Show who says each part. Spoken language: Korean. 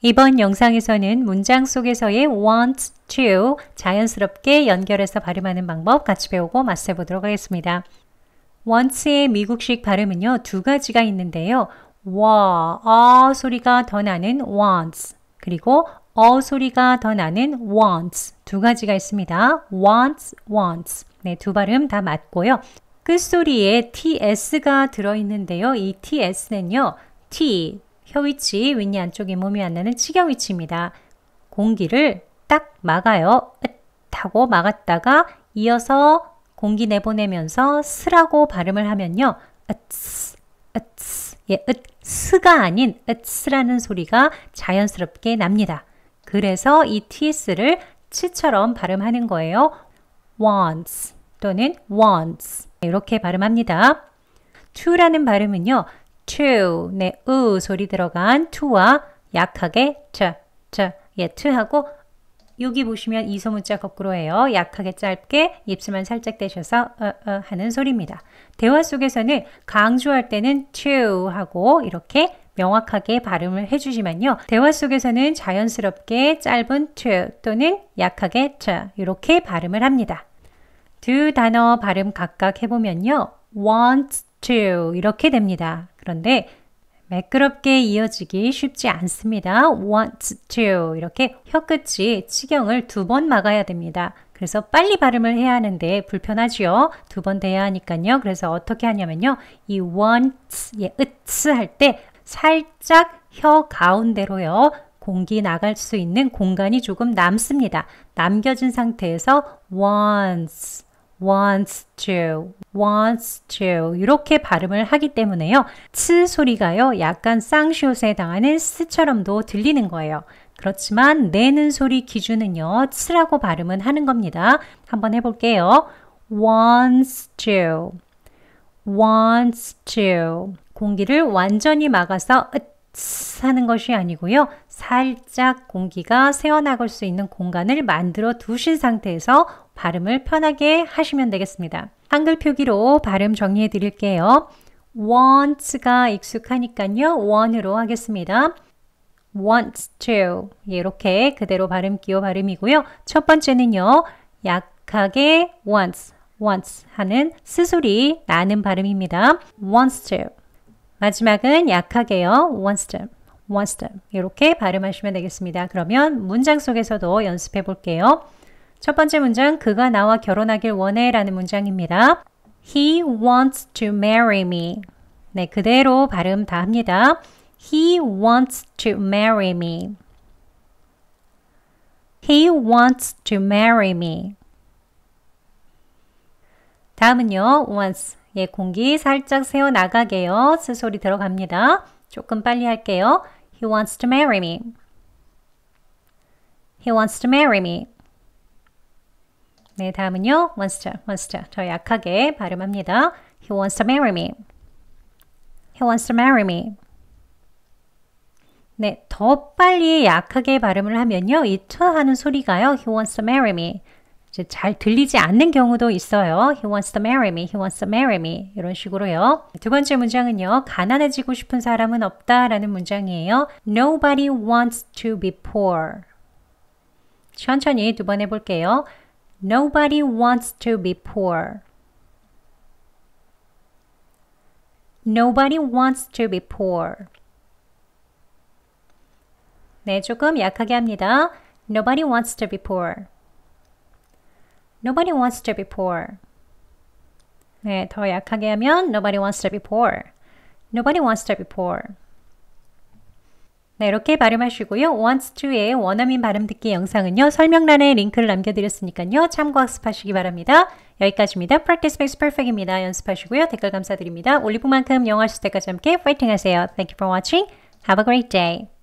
Speaker 1: 이번 영상에서는 문장 속에서의 w a n t to 자연스럽게 연결해서 발음하는 방법 같이 배우고 마스터해 보도록 하겠습니다. wants의 미국식 발음은요, 두 가지가 있는데요. 와, 어 소리가 더 나는 wants, 그리고 어 소리가 더 나는 wants 두 가지가 있습니다. wants, w n t s 네, 두 발음 다 맞고요. 끝소리에 ts가 들어있는데요. 이 ts는요, t, 혀위치, 윗니 안쪽에 몸이 안 나는 치경위치입니다. 공기를 딱 막아요. 하고 막았다가 이어서 공기 내보내면서 스라고 발음을 하면요. 으츠, 으츠, 예, 으스가 아닌 으츠라는 소리가 자연스럽게 납니다. 그래서 이 t스를 치처럼 발음하는 거예요. w n t s 또는 w n t s 이렇게 발음합니다. to라는 발음은요. to. 네, 으 소리 들어간 to와 약하게 자, 자, 예, to 하고 여기 보시면 이소문자 거꾸로해요 약하게 짧게 입술만 살짝 떼셔서 어, 어 하는 소리입니다. 대화 속에서는 강조할 때는 to 하고 이렇게 명확하게 발음을 해주지만요. 대화 속에서는 자연스럽게 짧은 to 또는 약하게 t 이렇게 발음을 합니다. 두 단어 발음 각각 해보면요. w a n t to 이렇게 됩니다. 그런데 매끄럽게 이어지기 쉽지 않습니다. w a n t to 이렇게 혀끝이 치경을 두 번 막아야 됩니다. 그래서 빨리 발음을 해야 하는데 불편하지요. 두번 돼야 하니까요. 그래서 어떻게 하냐면요. 이 wants, 으츠 예, 할때 살짝 혀 가운데로요. 공기 나갈 수 있는 공간이 조금 남습니다. 남겨진 상태에서 once wants to, wants to 이렇게 발음을 하기 때문에요. 츠 소리가요. 약간 쌍시옷에 당하는 스처럼도 들리는 거예요. 그렇지만 내는 소리 기준은요. 츠라고 발음은 하는 겁니다. 한번 해볼게요. wants to, wants to 공기를 완전히 막아서 으츠 하는 것이 아니고요. 살짝 공기가 새어나갈 수 있는 공간을 만들어 두신 상태에서 발음을 편하게 하시면 되겠습니다. 한글 표기로 발음 정리해 드릴게요. w a n t 가 익숙하니까요. one으로 하겠습니다. wants to 이렇게 그대로 발음 기호 발음이고요. 첫 번째는요. 약하게 wants, wants 하는 스소리 나는 발음입니다. wants to 마지막은 약하게요. wants to wants to 이렇게 발음하시면 되겠습니다. 그러면 문장 속에서도 연습해 볼게요. 첫 번째 문장, 그가 나와 결혼하길 원해 라는 문장입니다. He wants to marry me. 네, 그대로 발음 다 합니다. He wants to marry me. He wants to marry me. 다음은요, once. 예, 공기 살짝 세워 나가게요. 스소리 들어갑니다. 조금 빨리 할게요. He wants to marry me. He wants to marry me. 네, 다음은요. wants to, wants to. 더 약하게 발음합니다. He wants to marry me. He wants to marry me. 네, 더 빨리 약하게 발음을 하면요. 이 t 하는 소리가요. He wants to marry me. 이제 잘 들리지 않는 경우도 있어요. He wants to marry me. He wants to marry me. 이런 식으로요. 두 번째 문장은요. 가난해지고 싶은 사람은 없다라는 문장이에요. Nobody wants to be poor. 천천히 두 번 해볼게요. Nobody wants to be poor. Nobody wants to be poor. 네, 조금 약하게 합니다. Nobody wants to be poor. Nobody wants to be poor. 네, 더 약하게 하면 nobody wants to be poor. Nobody wants to be poor. 네, 이렇게 발음하시고요. wants to의 원어민 발음 듣기 영상은요. 설명란에 링크를 남겨드렸으니까요. 참고 학습하시기 바랍니다. 여기까지입니다. Practice makes perfect입니다. 연습하시고요. 댓글 감사드립니다. 올리브만큼 영어 하실 때까지 함께 파이팅 하세요. Thank you for watching. Have a great day.